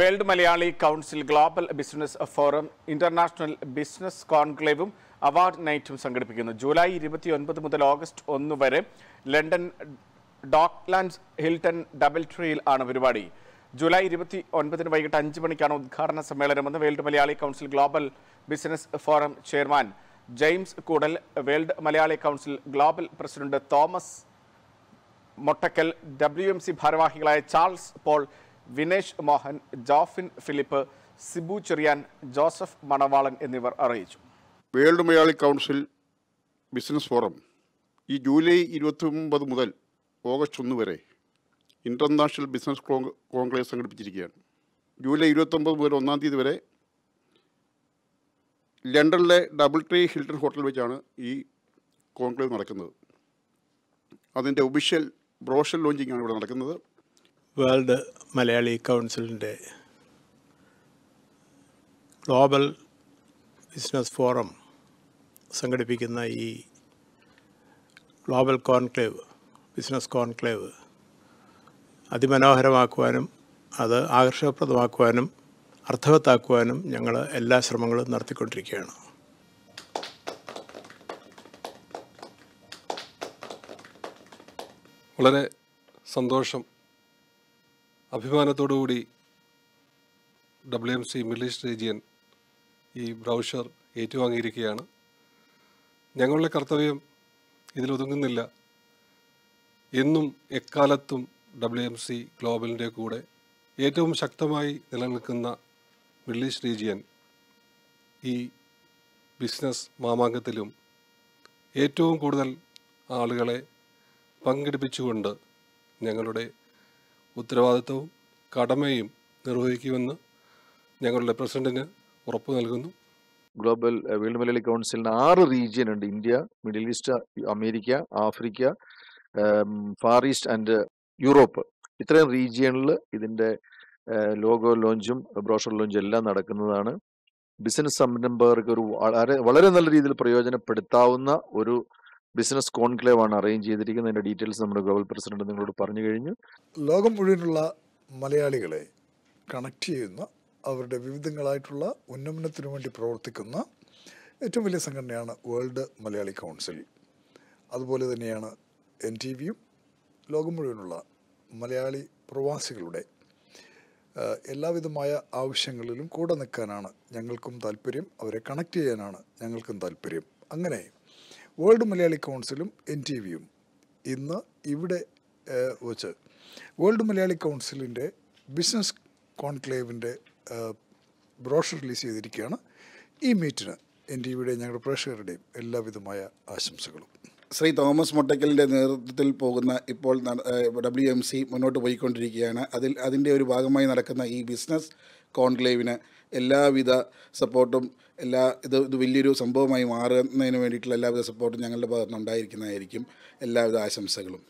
world Malayali council global business forum international business കോൺക്ലേവും award നൈറ്റും സംഘടിപ്പിക്കുന്നു ജൂലൈ ഒൻപത് മുതൽ ഓഗസ്റ്റ് ഒന്ന് വരെ ലണ്ടൻ ഡോക്ലാൻഡ് ഹിൽട്ടൺ ഡബിൾ ട്രീയിൽ ആണ് പരിപാടി ജൂലൈ ഇരുപത്തി ഒൻപതിന് വൈകിട്ട് അഞ്ച് മണിക്കാണ് ഉദ്ഘാടന സമ്മേളനമെന്ന് world Malayali council global business forum chairman James Koodal world Malayali council global president Thomas Mottackal W ഭാരവാഹികളായ ചാൾസ് പോൾ വിനേഷ് മോഹൻ ജോഫിൻ ഫിലിപ്പ് സിബു ചെറിയാൻ ജോസഫ് മണവാളൻ എന്നിവർ അറിയിച്ചു world Malayali council business forum ഈ ജൂലൈ ഇരുപത്തി ഒമ്പത് മുതൽ ഓഗസ്റ്റ് ഒന്ന് വരെ ഇൻ്റർനാഷണൽ ബിസിനസ് കോൺഗ്രസ് സംഘടിപ്പിച്ചിരിക്കുകയാണ് ജൂലൈ ഇരുപത്തൊമ്പത് മുതൽ ഒന്നാം തീയതി വരെ ലണ്ടനിലെ ഡബിൾ ട്രീ ഹിൽട്ടൺ ഹോട്ടൽ വെച്ചാണ് ഈ കോൺക്ലേവ് നടക്കുന്നത് അതിൻ്റെ ഒഫീഷ്യൽ ബ്രോഷൽ ലോഞ്ചിങ്ങാണ് ഇവിടെ നടക്കുന്നത് വേൾഡ് മലയാളി കൗൺസിലിൻ്റെ ഗ്ലോബൽ ബിസിനസ് ഫോറം സംഘടിപ്പിക്കുന്ന ഈ ഗ്ലോബൽ കോൺക്ലേവ് ബിസിനസ് കോൺക്ലേവ് അതിമനോഹരമാക്കുവാനും അത് ആകർഷകപ്രദമാക്കുവാനും അർത്ഥവത്താക്കുവാനും ഞങ്ങൾ എല്ലാ ശ്രമങ്ങളും നടത്തിക്കൊണ്ടിരിക്കുകയാണ് വളരെ സന്തോഷം അഭിമാനത്തോടുകൂടി W M C middle east region ഈ ബ്രൗഷർ ഏറ്റുവാങ്ങിയിരിക്കുകയാണ് ഞങ്ങളുടെ കർത്തവ്യം ഇതിലൊതുങ്ങുന്നില്ല എന്നും എക്കാലത്തും ഡബ്ല്യു എം സി ഗ്ലോബലിൻ്റെ കൂടെ ഏറ്റവും ശക്തമായി നിലനിൽക്കുന്ന മിഡിൽ ഈസ്റ്റ് റീജിയൻ ഈ ബിസിനസ് മാമാങ്കത്തിലും ഏറ്റവും കൂടുതൽ ആളുകളെ പങ്കെടുപ്പിച്ചുകൊണ്ട് ഞങ്ങളുടെ ഉത്തരവാദിത്വവും കടമയും നിർവഹിക്കുമെന്ന് ഞങ്ങളുടെ പ്രസിഡന്റിന് ഉറപ്പ് നൽകുന്നു ഗ്ലോബൽ വേൾഡ് മലയാളി കൗൺസിലിന് ആറ് റീജിയൻ ഉണ്ട് India middle east America Africa far east and Europe ഇത്രയും റീജിയണിൽ ഇതിൻ്റെ ലോഗോ ലോഞ്ചും ബ്രോഷർ ലോഞ്ചും എല്ലാം നടക്കുന്നതാണ് ബിസിനസ് സംരംഭകർക്ക് ഒരു വളരെ വളരെ നല്ല രീതിയിൽ പ്രയോജനപ്പെടുത്താവുന്ന ഒരു ബിസിനസ് കോൺക്ലേവ് ആണ് അറേഞ്ച് ചെയ്തിരിക്കുന്നത് അതിന്റെ ഡീറ്റെയിൽസ് നമ്മുടെ ഗ്ലോബൽ പ്രസിഡന്റ് നിങ്ങളോട് പറഞ്ഞു കഴിഞ്ഞു ലോകം മുഴുവനുള്ള മലയാളികളെ കണക്ട് ചെയ്യുന്ന അവരുടെ വിവിധങ്ങളായിട്ടുള്ള ഉന്നമനത്തിനു വേണ്ടി പ്രവർത്തിക്കുന്ന ഏറ്റവും വലിയ സംഘടനയാണ് വേൾഡ് മലയാളി കൗൺസിൽ അതുപോലെ തന്നെയാണ് എൻ ടി വിയും ലോകം മുഴുവനുള്ള മലയാളി പ്രവാസികളുടെ എല്ലാവിധമായ ആവശ്യങ്ങളിലും കൂടെ നിൽക്കാനാണ് ഞങ്ങൾക്കും താല്പര്യം അവരെ കണക്ട് ചെയ്യാനാണ് ഞങ്ങൾക്കും താല്പര്യം അങ്ങനെ വേൾഡ് മലയാളി കൗൺസിലും എൻ ടി വിയും ഇന്ന് ഇവിടെ വച്ച് വേൾഡ് മലയാളി കൗൺസിലിൻ്റെ ബിസിനസ് കോൺക്ലേവിൻ്റെ ബ്രോഷർ റിലീസ് ചെയ്തിരിക്കുകയാണ് ഈ മീറ്റിന് എൻ ടി വിയുടെയും ഞങ്ങളുടെ പ്രേക്ഷകരുടെയും എല്ലാവിധമായ ആശംസകളും ശ്രീ തോമസ് മുട്ടയ്ക്കലിൻ്റെ നേതൃത്വത്തിൽ പോകുന്ന ഇപ്പോൾ ഡബ്ല്യു എം സി മുന്നോട്ട് പോയിക്കൊണ്ടിരിക്കുകയാണ് അതിൽ അതിൻ്റെ ഒരു ഭാഗമായി നടക്കുന്ന ഈ ബിസിനസ് കോൺക്ലേവിന് എല്ലാവിധ സപ്പോർട്ടും എല്ലാ ഇത് ഇത് വലിയൊരു സംഭവമായി മാറുന്നതിന് വേണ്ടിയിട്ടുള്ള എല്ലാവിധ സപ്പോർട്ടും ഞങ്ങളുടെ ഭാഗത്തുനിന്ന് ഉണ്ടായിരിക്കുന്നതായിരിക്കും എല്ലാവിധ ആശംസകളും